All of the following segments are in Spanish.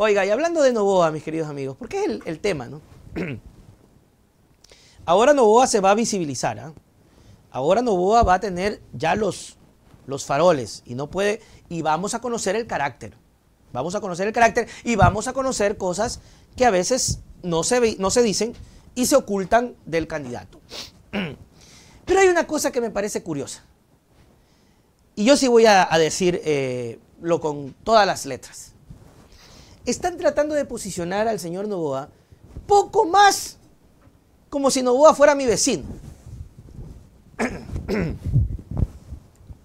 Oiga, y hablando de Novoa, mis queridos amigos, porque es el, tema, ¿no? Ahora Novoa se va a visibilizar, ¿ah? Ahora Novoa va a tener ya los, los faroles y no puede y vamos a conocer el carácter. Vamos a conocer el carácter y vamos a conocer cosas que a veces no se, no se dicen y se ocultan del candidato. Pero hay una cosa que me parece curiosa. Y yo sí voy a, decirlo eh, con todas las letras están tratando de posicionar al señor Novoa poco más como si Novoa fuera mi vecino.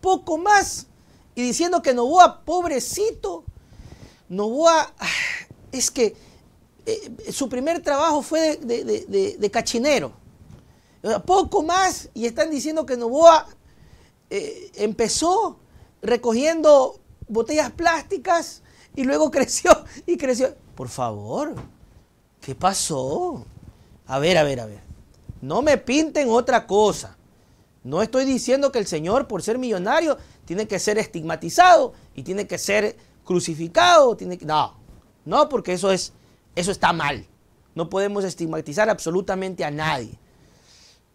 poco más. Y diciendo que Novoa, pobrecito, Novoa, es que eh, su primer trabajo fue de, cachinero. Poco más, y están diciendo que Novoa eh, empezó recogiendo botellas plásticas y luego creció y creció. Por favor, ¿qué pasó? A ver, a ver, a ver. No me pinten otra cosa. No estoy diciendo que el Señor, por ser millonario, tiene que ser estigmatizado y tiene que ser crucificado. No, no, porque eso, es, eso está mal. No podemos estigmatizar absolutamente a nadie.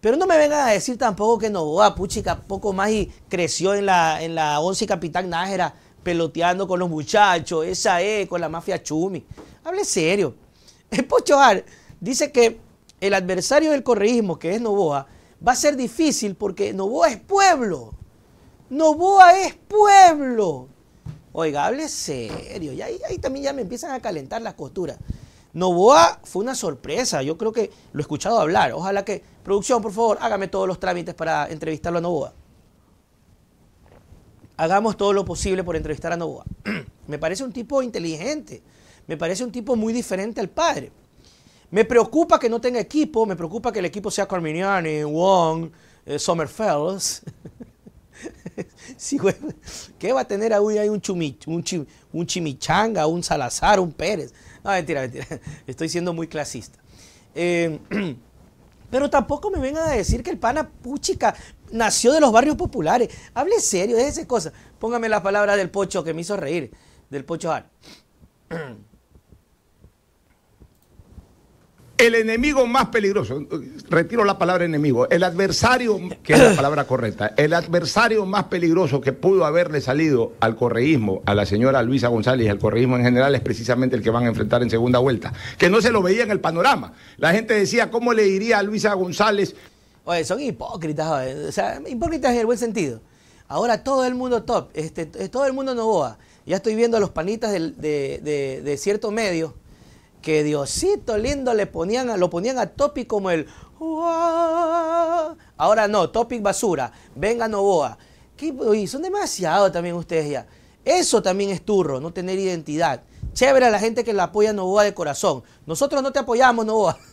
Pero no me vengan a decir tampoco que Novoa, ah, puchica, poco más y creció en la, en la once Capitán Nájera peloteando con los muchachos, esa es, con la mafia Chumi. Hable serio. El Pocho dice que el adversario del correísmo, que es Novoa, va a ser difícil porque Novoa es pueblo. Novoa es pueblo. Oiga, hable serio. Y ahí, ahí también ya me empiezan a calentar las costuras. Novoa fue una sorpresa. Yo creo que lo he escuchado hablar. Ojalá que, producción, por favor, hágame todos los trámites para entrevistarlo a Novoa hagamos todo lo posible por entrevistar a Novoa. me parece un tipo inteligente, me parece un tipo muy diferente al padre. Me preocupa que no tenga equipo, me preocupa que el equipo sea Carminiani, Wong, eh, sí, ¿Qué va a tener ahí hay un, un, chimichanga, un Salazar, un Pérez? No, mentira, mentira. Estoy siendo muy clasista. Eh, Pero tampoco me vengan a decir que el pana puchica nació de los barrios populares. Hable serio, déjese cosa Póngame las palabras del pocho que me hizo reír, del pocho Ar. El enemigo más peligroso, retiro la palabra enemigo, el adversario, que es la palabra correcta, el adversario más peligroso que pudo haberle salido al correísmo, a la señora Luisa González y al correísmo en general, es precisamente el que van a enfrentar en segunda vuelta, que no se lo veía en el panorama. La gente decía, ¿cómo le diría a Luisa González? Oye, son hipócritas, o sea, hipócritas en el buen sentido. Ahora todo el mundo top, este, eh, todo el mundo no boa. Ya estoy viendo a los panitas de, de cierto medio que Diosito lindo le ponían, lo ponían a Topic como el... Ahora no, Topic basura, venga Novoa. ¿Qué, son demasiado también ustedes ya. Eso también es turro, no tener identidad. Chévere a la gente que la apoya a Novoa de corazón. Nosotros no te apoyamos, Novoa.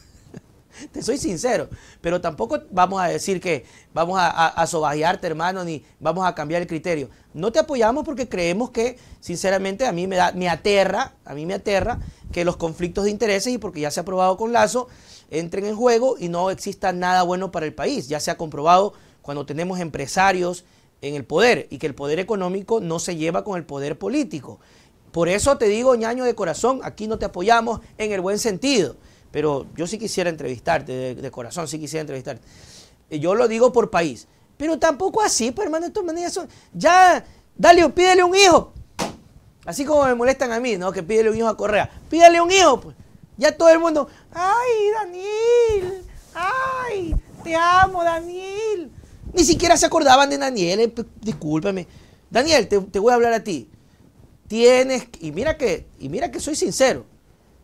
Te soy sincero, pero tampoco vamos a decir que vamos a, a, sobajearte, hermano, ni vamos a cambiar el criterio. No te apoyamos porque creemos que, sinceramente, a mí me, da, me aterra, a mí me aterra que los conflictos de intereses y porque ya se ha aprobado con Lazo entren en juego y no exista nada bueno para el país. Ya se ha comprobado cuando tenemos empresarios en el poder y que el poder económico no se lleva con el poder político. Por eso te digo, ñaño de corazón, aquí no te apoyamos en el buen sentido, pero yo sí quisiera entrevistarte, de, corazón sí quisiera entrevistarte. Eh, yo lo digo por país, pero tampoco así, pues, hermano, de todas maneras, ya, dale, pídele un hijo, Así como me molestan a mí, ¿no? Que pídele un hijo a Correa. Pídale un hijo, pues. Ya todo el mundo, ay, Daniel, ay, te amo, Daniel. Ni siquiera se acordaban de Daniel, eh, pues, discúlpame. Daniel, te, voy a hablar a ti. Tienes, y mira que, y mira que soy sincero,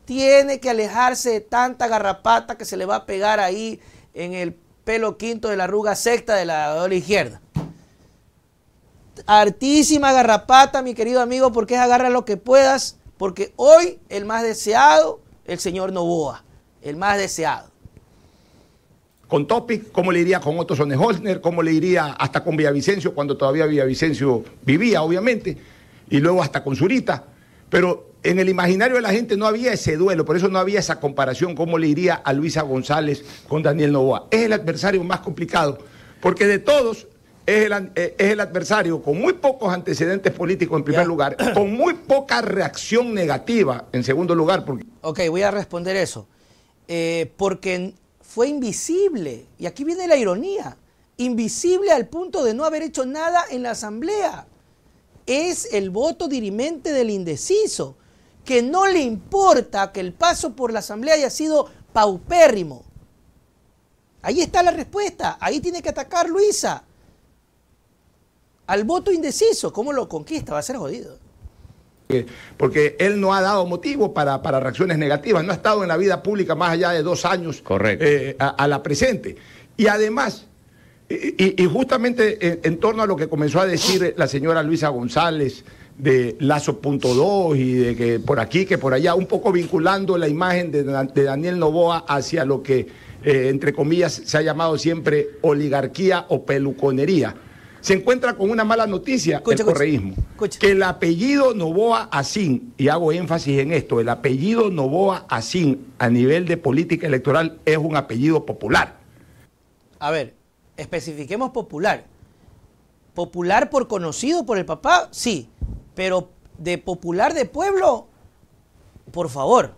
tiene que alejarse de tanta garrapata que se le va a pegar ahí en el pelo quinto de la arruga sexta de la doble izquierda artísima garrapata, mi querido amigo, porque es agarra lo que puedas, porque hoy el más deseado, el señor Novoa, el más deseado. Con Topic, como le iría con Otto Holner, como le iría hasta con Villavicencio, cuando todavía Villavicencio vivía, obviamente? Y luego hasta con Zurita. Pero en el imaginario de la gente no había ese duelo, por eso no había esa comparación, como le iría a Luisa González con Daniel Novoa. Es el adversario más complicado, porque de todos eh, es el, adversario con muy pocos antecedentes políticos en primer lugar, con muy poca reacción negativa en segundo lugar. Porque... Ok, voy a responder eso. Eh, porque fue invisible, y aquí viene la ironía, invisible al punto de no haber hecho nada en la asamblea. Es el voto dirimente del indeciso, que no le importa que el paso por la asamblea haya sido paupérrimo. Ahí está la respuesta, ahí tiene que atacar Luisa al voto indeciso. ¿Cómo lo conquista? Va a ser jodido. Porque él no ha dado motivo para, para reacciones negativas, no ha estado en la vida pública más allá de dos años Correcto. Eh, a, la presente. Y además, y, justamente en, torno a lo que comenzó a decir la señora Luisa González de Lazo.2 y de que por aquí, que por allá, un poco vinculando la imagen de, Daniel Novoa hacia lo que, eh, entre comillas, se ha llamado siempre oligarquía o peluconería se encuentra con una mala noticia el correísmo. Que el apellido Novoa Asín, y hago énfasis en esto, el apellido Novoa Asín a nivel de política electoral es un apellido popular. A ver, especifiquemos popular. Popular por conocido por el papá, sí, pero de popular de pueblo, por favor.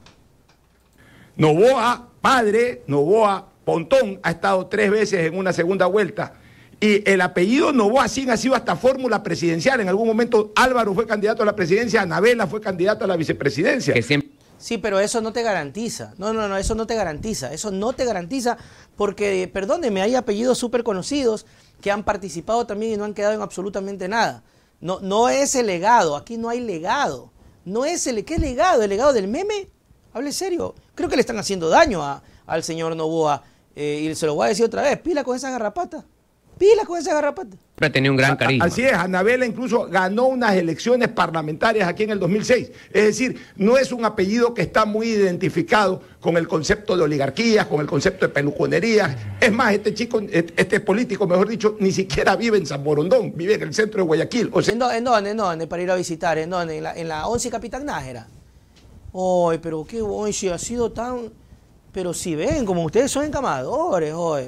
Novoa, padre, Novoa Pontón, ha estado tres veces en una segunda vuelta y el apellido Novoa-Sin ha sido hasta fórmula presidencial. En algún momento Álvaro fue candidato a la presidencia, Anabela fue candidato a la vicepresidencia. Sí, pero eso no te garantiza. No, no, no, eso no te garantiza. Eso no te garantiza porque, perdóneme, hay apellidos súper conocidos que han participado también y no han quedado en absolutamente nada. No, no es el legado, aquí no hay legado. No es el, ¿Qué legado? ¿El legado del meme? Hable serio. Creo que le están haciendo daño al señor Novoa. Eh, y se lo voy a decir otra vez, pila con esa garrapata. Pila con esa garrapata. Pero tenía un gran cariño. Así es, Anabela incluso ganó unas elecciones parlamentarias aquí en el 2006. Es decir, no es un apellido que está muy identificado con el concepto de oligarquías, con el concepto de peluconería. Es más, este chico, este político, mejor dicho, ni siquiera vive en San Borondón, vive en el centro de Guayaquil. ¿En, dónde, en dónde, para ir a visitar? ¿En dónde? ¿En la, en Once Capitán Nájera? Hoy, pero qué hoy si ha sido tan... Pero si ven, como ustedes son encamadores, hoy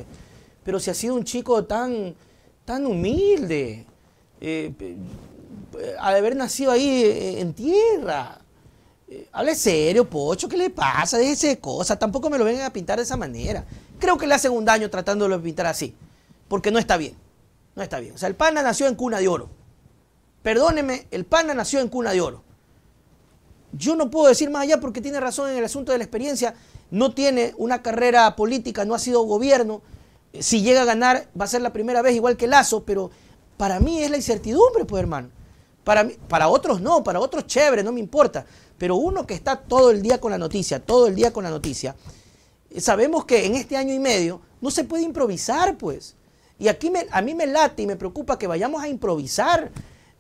pero si ha sido un chico tan, tan humilde, eh, eh, al haber nacido ahí eh, en tierra. Hable serio, Pocho, ¿qué le pasa? Déjese cosas, tampoco me lo vengan a pintar de esa manera. Creo que le hacen un daño tratándolo de pintar así, porque no está bien, no está bien. O sea, el pana nació en cuna de oro. Perdóneme, el pana nació en cuna de oro. Yo no puedo decir más allá porque tiene razón en el asunto de la experiencia, no tiene una carrera política, no ha sido gobierno, si llega a ganar, va a ser la primera vez igual que Lazo, pero para mí es la incertidumbre, pues hermano. Para, mí, para otros no, para otros chévere, no me importa. Pero uno que está todo el día con la noticia, todo el día con la noticia, eh, sabemos que en este año y medio no se puede improvisar, pues. Y aquí a mí me late y me preocupa que vayamos a improvisar,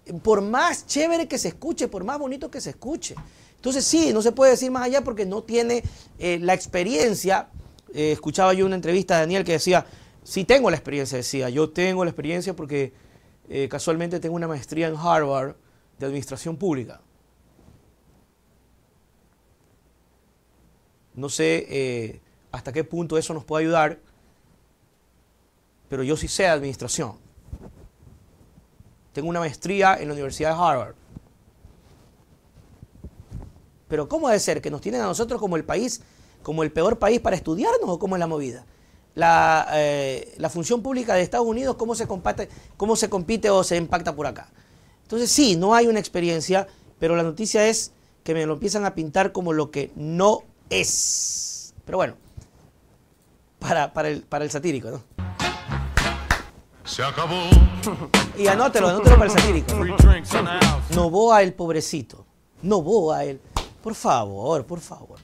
eh, por más chévere que se escuche, por más bonito que se escuche. Entonces sí, no se puede decir más allá porque no tiene eh, la experiencia. escuchaba yo una entrevista de Daniel que decía, sí tengo la experiencia, decía, yo tengo la experiencia porque eh, casualmente tengo una maestría en Harvard de Administración Pública. No sé eh, hasta qué punto eso nos puede ayudar, pero yo sí sé administración. Tengo una maestría en la Universidad de Harvard. Pero ¿cómo debe ser que nos tienen a nosotros como el país, como el peor país para estudiarnos o cómo es la movida? Eh, la, función pública de Estados Unidos, cómo se, cómo se compite o se impacta por acá. Entonces sí, no hay una experiencia, pero la noticia es que me lo empiezan a pintar como lo que no es. Pero bueno, para, para, el, para el satírico, ¿no? Y anótelo, anótelo para el satírico. Novoa el pobrecito. Novoa el... Por favor, por favor.